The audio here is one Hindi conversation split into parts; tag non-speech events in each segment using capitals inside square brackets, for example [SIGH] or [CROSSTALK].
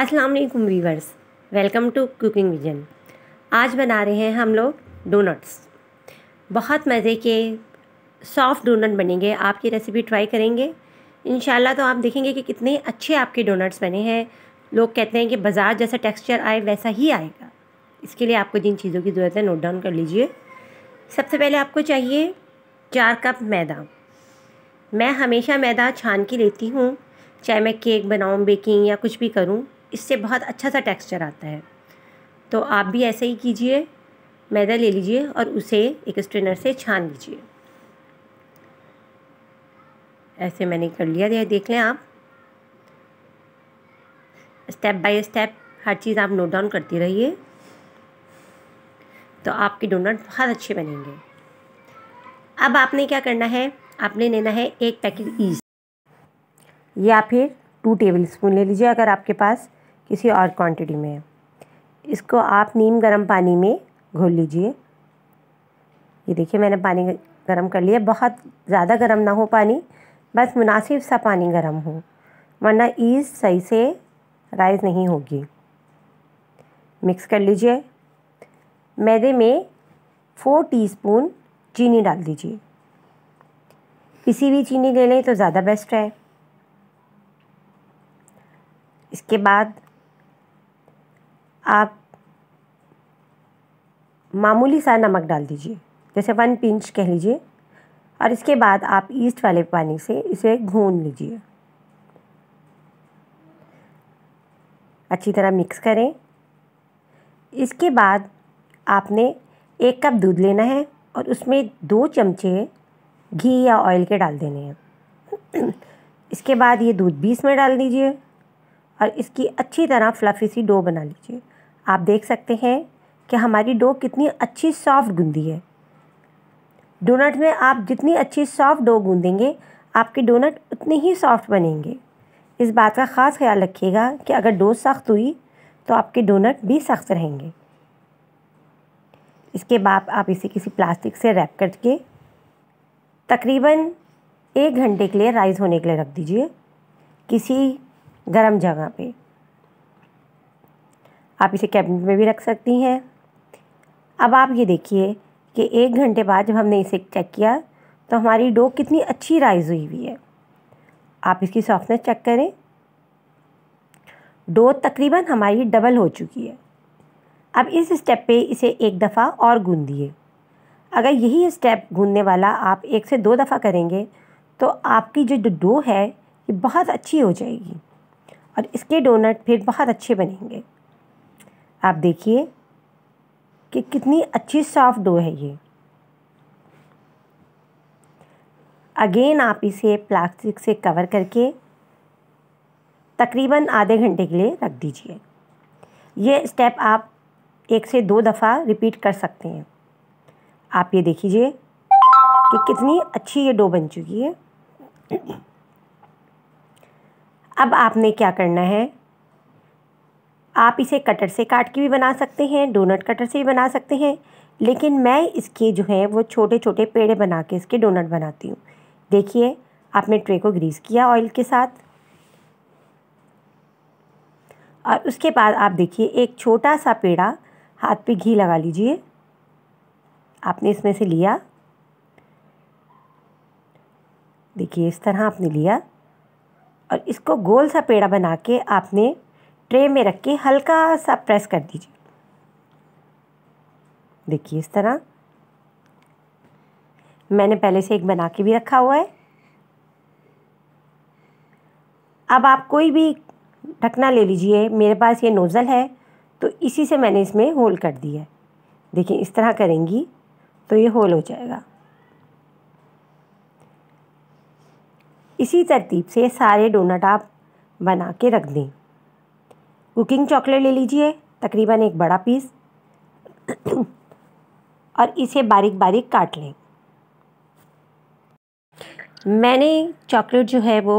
अस्सलाम वालेकुम viewers welcome to cooking vision आज बना रहे हैं हम लोग डोनट्स बहुत मज़े के सॉफ्ट डोनट बनेंगे आपकी रेसिपी ट्राई करेंगे इन तो आप देखेंगे कि कितने अच्छे आपके डोनट्स बने हैं लोग कहते हैं कि बाज़ार जैसा टेक्सचर आए वैसा ही आएगा इसके लिए आपको जिन चीज़ों की ज़रूरत है नोट डाउन कर लीजिए सबसे पहले आपको चाहिए चार कप मैदा मैं हमेशा मैदा छान के लेती हूँ चाहे मैं केक बनाऊँ बेकिंग या कुछ भी करूँ इससे बहुत अच्छा सा टेक्सचर आता है तो आप भी ऐसे ही कीजिए मैदा ले लीजिए और उसे एक स्ट्रेनर से छान लीजिए ऐसे मैंने कर लिया यह देख लें आप स्टेप बाय स्टेप हर चीज़ आप नोट डाउन करती रहिए तो आपके डोनट बहुत अच्छे बनेंगे अब आपने क्या करना है आपने लेना है एक पैकेट ईस्ट या फिर टू टेबल स्पून ले लीजिए अगर आपके पास किसी और क्वांटिटी में इसको आप नीम गर्म पानी में घोल लीजिए ये देखिए मैंने पानी गर्म कर लिया बहुत ज़्यादा गर्म ना हो पानी बस मुनासिब सा पानी गर्म हो वरना ईज सही से राइज नहीं होगी मिक्स कर लीजिए मैदे में फ़ोर टीस्पून चीनी डाल दीजिए किसी भी चीनी ले लें तो ज़्यादा बेस्ट है इसके बाद आप मामूली सा नमक डाल दीजिए जैसे वन पिंच कह लीजिए और इसके बाद आप ईस्ट वाले पानी से इसे घून लीजिए अच्छी तरह मिक्स करें इसके बाद आपने एक कप दूध लेना है और उसमें दो चमचे घी या ऑयल के डाल देने हैं इसके बाद ये दूध भी इसमें डाल दीजिए और इसकी अच्छी तरह फ्लफ़ी सी डो बना लीजिए आप देख सकते हैं कि हमारी डो कितनी अच्छी सॉफ्ट गूंदी है डोनट में आप जितनी अच्छी सॉफ्ट डो गूंदेंगे आपके डोनट उतने ही सॉफ्ट बनेंगे इस बात का ख़ास ख्याल रखिएगा कि अगर डो सख्त हुई तो आपके डोनट भी सख्त रहेंगे इसके बाद आप इसे किसी प्लास्टिक से रैप करके तकरीबन एक घंटे के लिए राइस होने के लिए रख दीजिए किसी गर्म जगह पे आप इसे कैबिनेट में भी रख सकती हैं अब आप ये देखिए कि एक घंटे बाद जब हमने इसे चेक किया तो हमारी डो कितनी अच्छी राइज़ हुई हुई है आप इसकी सॉफ्टनेस चेक करें डो तकरीबन हमारी डबल हो चुकी है अब इस स्टेप पे इसे एक दफ़ा और गूंद दिए अगर यही स्टेप गूंदने वाला आप एक से दो दफ़ा करेंगे तो आपकी जो डो है ये बहुत अच्छी हो जाएगी और इसके डोनट फिर बहुत अच्छे बनेंगे आप देखिए कि कितनी अच्छी सॉफ्ट डो है ये अगेन आप इसे प्लास्टिक से कवर करके तकरीबन आधे घंटे के लिए रख दीजिए ये स्टेप आप एक से दो दफ़ा रिपीट कर सकते हैं आप ये देखिए कि कितनी अच्छी ये डो बन चुकी है अब आपने क्या करना है आप इसे कटर से काट के भी बना सकते हैं डोनट कटर से भी बना सकते हैं लेकिन मैं इसके जो है वो छोटे छोटे पेड़े बना के इसके डोनट बनाती हूँ देखिए आपने ट्रे को ग्रीस किया ऑयल के साथ और उसके बाद आप देखिए एक छोटा सा पेड़ा हाथ पे घी लगा लीजिए आपने इसमें से लिया देखिए इस तरह आपने लिया और इसको गोल सा पेड़ा बना के आपने ट्रे में रख के हल्का सा प्रेस कर दीजिए देखिए इस तरह मैंने पहले से एक बना के भी रखा हुआ है अब आप कोई भी ढकना ले लीजिए मेरे पास ये नोज़ल है तो इसी से मैंने इसमें होल कर दिया है देखिए इस तरह करेंगी तो ये होल हो जाएगा इसी तरतीब से सारे डोनट आप बना के रख दें कुकिंग चॉकलेट ले लीजिए तकरीबन एक बड़ा पीस [CLEARS THROAT] और इसे बारीक बारीक काट लें मैंने चॉकलेट जो है वो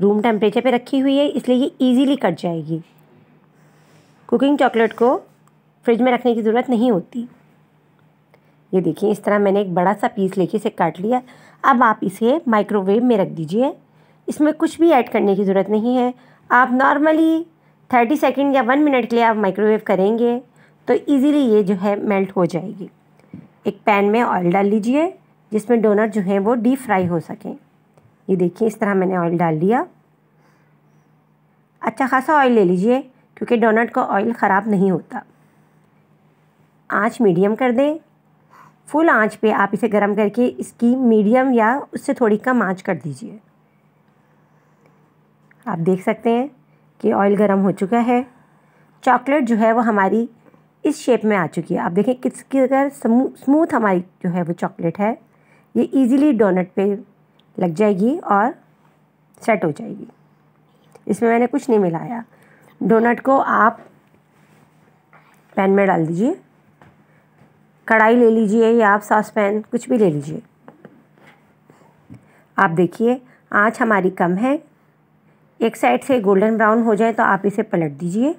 रूम टेम्परेचर पे रखी हुई है इसलिए ये इजीली कट जाएगी कुकिंग चॉकलेट को फ्रिज में रखने की ज़रूरत नहीं होती ये देखिए इस तरह मैंने एक बड़ा सा पीस लेके इसे काट लिया अब आप इसे माइक्रोवेव में रख दीजिए इसमें कुछ भी ऐड करने की ज़रूरत नहीं है आप नॉर्मली 30 सेकेंड या वन मिनट के लिए आप माइक्रोवेव करेंगे तो इजीली ये जो है मेल्ट हो जाएगी एक पैन में ऑयल डाल लीजिए जिसमें डोनट जो है वो डीप फ्राई हो सकें ये देखिए इस तरह मैंने ऑयल डाल लिया अच्छा खासा ऑयल ले लीजिए क्योंकि डोनट का ऑयल ख़राब नहीं होता आँच मीडियम कर दें फुल आँच पे आप इसे गर्म करके इसकी मीडियम या उससे थोड़ी कम आँच कर दीजिए आप देख सकते हैं कि ऑयल गर्म हो चुका है चॉकलेट जो है वो हमारी इस शेप में आ चुकी है आप देखें किस की अगर स्मूथ हमारी जो है वो चॉकलेट है ये इजीली डोनट पे लग जाएगी और सेट हो जाएगी इसमें मैंने कुछ नहीं मिलाया डोनट को आप पैन में डाल दीजिए कढ़ाई ले लीजिए या आप सॉस पैन कुछ भी ले लीजिए आप देखिए आँच हमारी कम है एक साइड से गोल्डन ब्राउन हो जाए तो आप इसे पलट दीजिए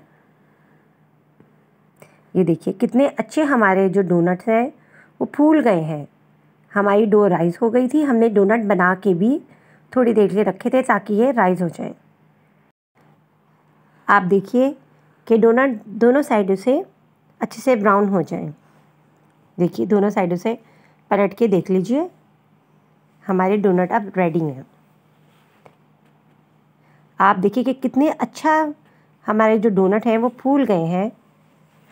ये देखिए कितने अच्छे हमारे जो डोनट्स हैं वो फूल गए हैं हमारी डो राइज़ हो गई थी हमने डोनट बना के भी थोड़ी देर लिए रखे थे ताकि ये राइज़ हो जाए आप देखिए कि डोनट दोनों साइडों से अच्छे से ब्राउन हो जाए देखिए दोनों साइडों से पलट के देख लीजिए हमारे डोनट अब रेडी हैं आप देखिए कि कितने अच्छा हमारे जो डोनट हैं वो फूल गए हैं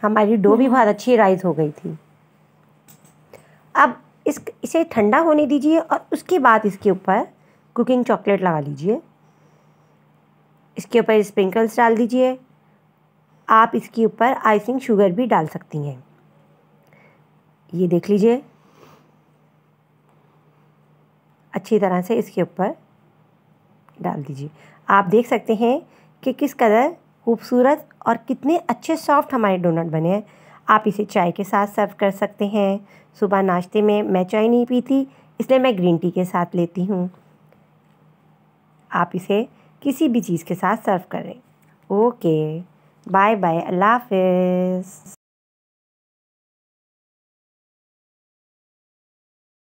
हमारी डो भी हम्म। बहुत अच्छी राइज हो गई थी अब इस इसे ठंडा होने दीजिए और उसके बाद इसके ऊपर कुकिंग चॉकलेट लगा लीजिए इसके ऊपर स्प्रिंकल्स डाल दीजिए आप इसके ऊपर आइसिंग शुगर भी डाल सकती हैं ये देख लीजिए अच्छी तरह से इसके ऊपर डाल दीजिए आप देख सकते हैं कि किस कदर खूबसूरत और कितने अच्छे सॉफ्ट हमारे डोनट बने हैं आप इसे चाय के साथ सर्व कर सकते हैं सुबह नाश्ते में मैं चाय नहीं पीती इसलिए मैं ग्रीन टी के साथ लेती हूँ आप इसे किसी भी चीज़ के साथ सर्व करें ओके बाय बाय अल्लाह हाफिज़